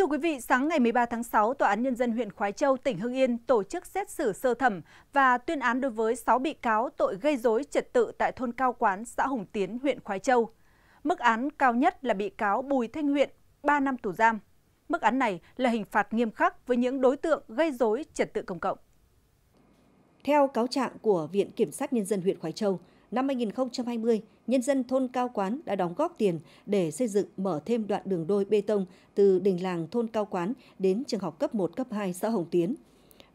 Thưa quý vị, sáng ngày 13 tháng 6, Tòa án Nhân dân huyện Khói Châu, tỉnh Hưng Yên tổ chức xét xử sơ thẩm và tuyên án đối với 6 bị cáo tội gây dối trật tự tại thôn Cao Quán, xã Hùng Tiến, huyện Khói Châu. Mức án cao nhất là bị cáo Bùi Thanh Huyện, 3 năm tù giam. Mức án này là hình phạt nghiêm khắc với những đối tượng gây dối trật tự công cộng. Theo cáo trạng của Viện Kiểm sát Nhân dân huyện Khói Châu, năm 2020, nhân dân thôn Cao Quán đã đóng góp tiền để xây dựng mở thêm đoạn đường đôi bê tông từ đình làng thôn Cao Quán đến trường học cấp 1, cấp 2 xã Hồng Tiến.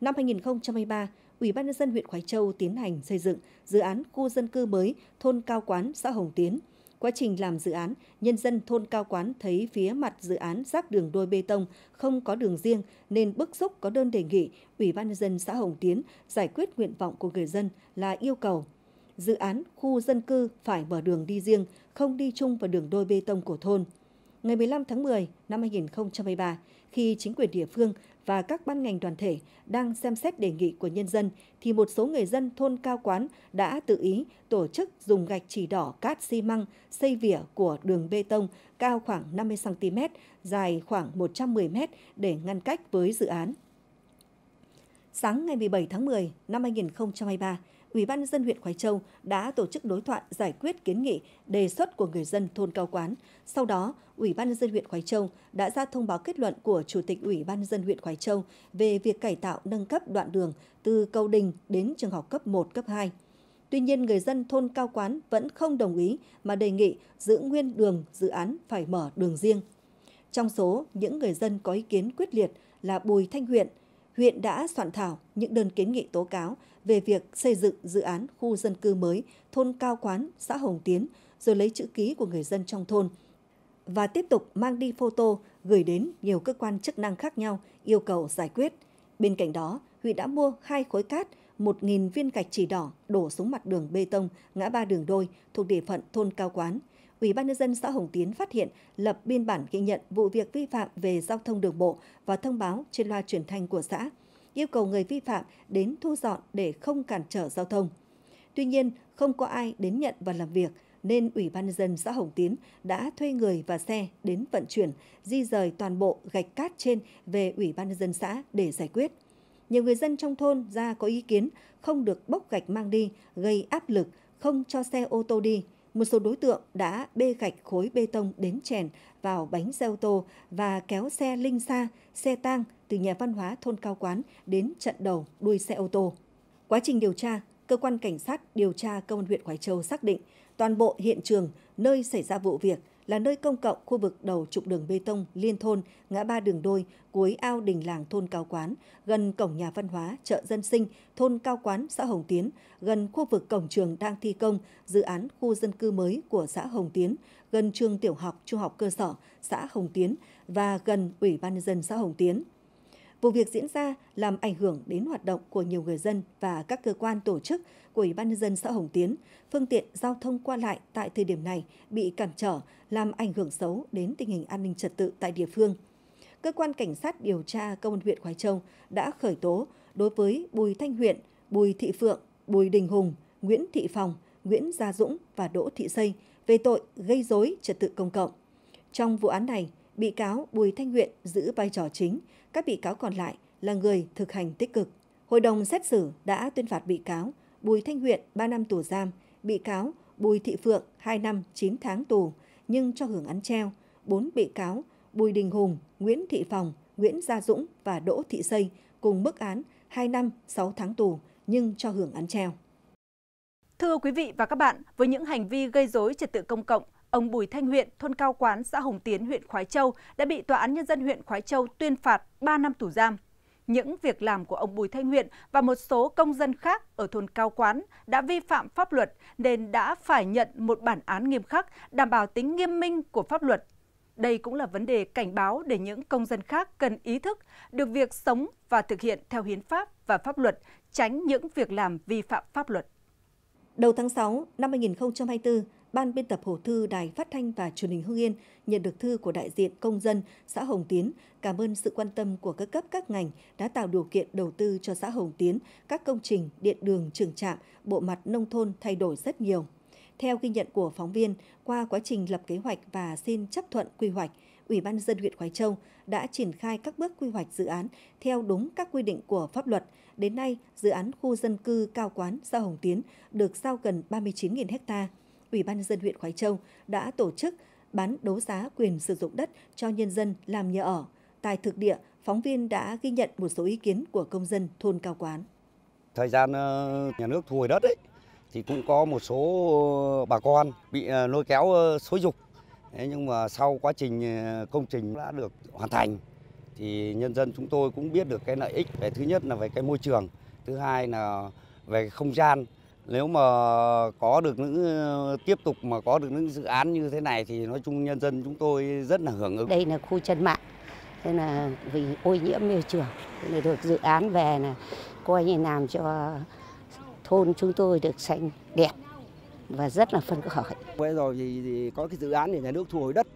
Năm 2023, Ủy ban nhân dân huyện Khói Châu tiến hành xây dựng dự án khu dân cư mới thôn Cao Quán, xã Hồng Tiến. Quá trình làm dự án, nhân dân thôn Cao Quán thấy phía mặt dự án rác đường đôi bê tông không có đường riêng nên bức xúc có đơn đề nghị Ủy ban nhân dân xã Hồng Tiến giải quyết nguyện vọng của người dân là yêu cầu dự án khu dân cư phải mở đường đi riêng, không đi chung vào đường đôi bê tông của thôn. Ngày 15 tháng 10 năm 2023, khi chính quyền địa phương và các ban ngành đoàn thể đang xem xét đề nghị của nhân dân, thì một số người dân thôn Cao Quán đã tự ý tổ chức dùng gạch chỉ đỏ cát xi măng xây vỉa của đường bê tông cao khoảng 50cm, dài khoảng 110m để ngăn cách với dự án. Sáng ngày 17 tháng 10 năm 2023, Ủy ban dân huyện Khói Châu đã tổ chức đối thoại giải quyết kiến nghị, đề xuất của người dân thôn Cao Quán. Sau đó, Ủy ban dân huyện Khói Châu đã ra thông báo kết luận của Chủ tịch Ủy ban dân huyện Khói Châu về việc cải tạo nâng cấp đoạn đường từ cầu đình đến trường học cấp 1, cấp 2. Tuy nhiên, người dân thôn Cao Quán vẫn không đồng ý mà đề nghị giữ nguyên đường dự án phải mở đường riêng. Trong số những người dân có ý kiến quyết liệt là Bùi Thanh Huyện – huyện đã soạn thảo những đơn kiến nghị tố cáo về việc xây dựng dự án khu dân cư mới thôn Cao Quán, xã Hồng Tiến, rồi lấy chữ ký của người dân trong thôn và tiếp tục mang đi photo gửi đến nhiều cơ quan chức năng khác nhau yêu cầu giải quyết. Bên cạnh đó, huyện đã mua hai khối cát, 1.000 viên gạch chỉ đỏ đổ xuống mặt đường bê tông ngã ba đường đôi thuộc địa phận thôn Cao Quán – Ủy ban nhân dân xã Hồng Tiến phát hiện, lập biên bản ghi nhận vụ việc vi phạm về giao thông đường bộ và thông báo trên loa truyền thanh của xã, yêu cầu người vi phạm đến thu dọn để không cản trở giao thông. Tuy nhiên, không có ai đến nhận và làm việc, nên Ủy ban nhân dân xã Hồng Tiến đã thuê người và xe đến vận chuyển, di rời toàn bộ gạch cát trên về Ủy ban nhân dân xã để giải quyết. Nhiều người dân trong thôn ra có ý kiến không được bốc gạch mang đi, gây áp lực, không cho xe ô tô đi – một số đối tượng đã bê gạch khối bê tông đến chèn vào bánh xe ô tô và kéo xe linh xa, xe tang từ nhà văn hóa thôn Cao Quán đến trận đầu đuôi xe ô tô. Quá trình điều tra, cơ quan cảnh sát điều tra công an huyện Khói Châu xác định toàn bộ hiện trường nơi xảy ra vụ việc – là nơi công cộng khu vực đầu trục đường bê tông liên thôn, ngã ba đường đôi, cuối ao đình làng thôn Cao Quán, gần cổng nhà văn hóa, chợ dân sinh, thôn Cao Quán, xã Hồng Tiến, gần khu vực cổng trường đang thi công dự án khu dân cư mới của xã Hồng Tiến, gần trường tiểu học, trung học cơ sở, xã Hồng Tiến và gần Ủy ban nhân dân xã Hồng Tiến. Vụ việc diễn ra làm ảnh hưởng đến hoạt động của nhiều người dân và các cơ quan tổ chức của Ủy ban nhân dân xã Hồng Tiến. Phương tiện giao thông qua lại tại thời điểm này bị cản trở, làm ảnh hưởng xấu đến tình hình an ninh trật tự tại địa phương. Cơ quan cảnh sát điều tra công an huyện Khoái Châu đã khởi tố đối với Bùi Thanh Huyện, Bùi Thị Phượng, Bùi Đình Hùng, Nguyễn Thị Phòng, Nguyễn Gia Dũng và Đỗ Thị Xây về tội gây dối trật tự công cộng. Trong vụ án này, bị cáo Bùi Thanh Nguyện giữ vai trò chính, các bị cáo còn lại là người thực hành tích cực. Hội đồng xét xử đã tuyên phạt bị cáo Bùi Thanh Nguyện 3 năm tù giam, bị cáo Bùi Thị Phượng 2 năm 9 tháng tù nhưng cho hưởng án treo. 4 bị cáo Bùi Đình Hùng, Nguyễn Thị Phòng, Nguyễn Gia Dũng và Đỗ Thị Xây cùng mức án 2 năm 6 tháng tù nhưng cho hưởng án treo. Thưa quý vị và các bạn, với những hành vi gây dối trật tự công cộng, ông Bùi Thanh Huyện, thôn Cao Quán, xã Hồng Tiến, huyện Khói Châu đã bị Tòa án Nhân dân huyện Khói Châu tuyên phạt 3 năm tù giam. Những việc làm của ông Bùi Thanh Huyện và một số công dân khác ở thôn Cao Quán đã vi phạm pháp luật nên đã phải nhận một bản án nghiêm khắc đảm bảo tính nghiêm minh của pháp luật. Đây cũng là vấn đề cảnh báo để những công dân khác cần ý thức được việc sống và thực hiện theo hiến pháp và pháp luật, tránh những việc làm vi phạm pháp luật. Đầu tháng 6 năm 2024, Ban biên tập Hồ Thư Đài Phát thanh và Truyền hình Hương Yên nhận được thư của đại diện công dân xã Hồng Tiến cảm ơn sự quan tâm của các cấp các ngành đã tạo điều kiện đầu tư cho xã Hồng Tiến các công trình, điện đường, trường trạm, bộ mặt nông thôn thay đổi rất nhiều. Theo ghi nhận của phóng viên, qua quá trình lập kế hoạch và xin chấp thuận quy hoạch, Ủy ban dân huyện Khói Châu đã triển khai các bước quy hoạch dự án theo đúng các quy định của pháp luật. Đến nay, dự án khu dân cư Cao Quán, xã Hồng Tiến được giao gần 39.000 hecta. Ủy ban dân huyện Khói Châu đã tổ chức bán đấu giá quyền sử dụng đất cho nhân dân làm nhà ở. Tại thực địa, phóng viên đã ghi nhận một số ý kiến của công dân thôn Cao Quán. Thời gian ờ, nhà nước thu hồi đất ấy, thì cũng có một số ờ, bà con bị ờ, lôi kéo xối dục Thế nhưng mà sau quá trình ờ, công trình đã được hoàn thành thì nhân dân chúng tôi cũng biết được cái lợi ích về thứ nhất là về cái môi trường, thứ hai là về không gian. Nếu mà có được những ờ, tiếp tục mà có được những dự án như thế này thì nói chung nhân dân chúng tôi rất là hưởng ứng. Đây là khu chân mạng, thế là vì ô nhiễm môi trường, thế là được dự án về là coi như làm cho thôn chúng tôi được xanh đẹp và rất là phân khởi. Bây rồi thì, thì có cái dự án thì nhà nước thu hồi đất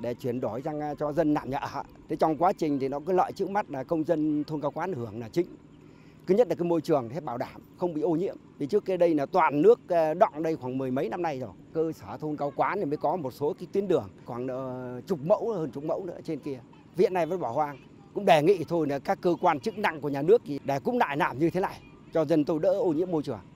để chuyển đổi sang à, cho dân nạn nhà. Thế trong quá trình thì nó cứ lợi trước mắt là công dân thôn cao quán hưởng là chính. Cứ nhất là cái môi trường hết bảo đảm, không bị ô nhiễm. Vì trước cái đây là toàn nước à, đọng đây khoảng mười mấy năm nay rồi. Cơ sở thôn cao quán thì mới có một số cái tuyến đường khoảng ờ, chục mẫu hơn chục mẫu nữa trên kia. Viện này vẫn bỏ hoang. Cũng đề nghị thôi là các cơ quan chức năng của nhà nước thì để cũng lại làm như thế này cho dân tôi đỡ ô nhiễm môi trường.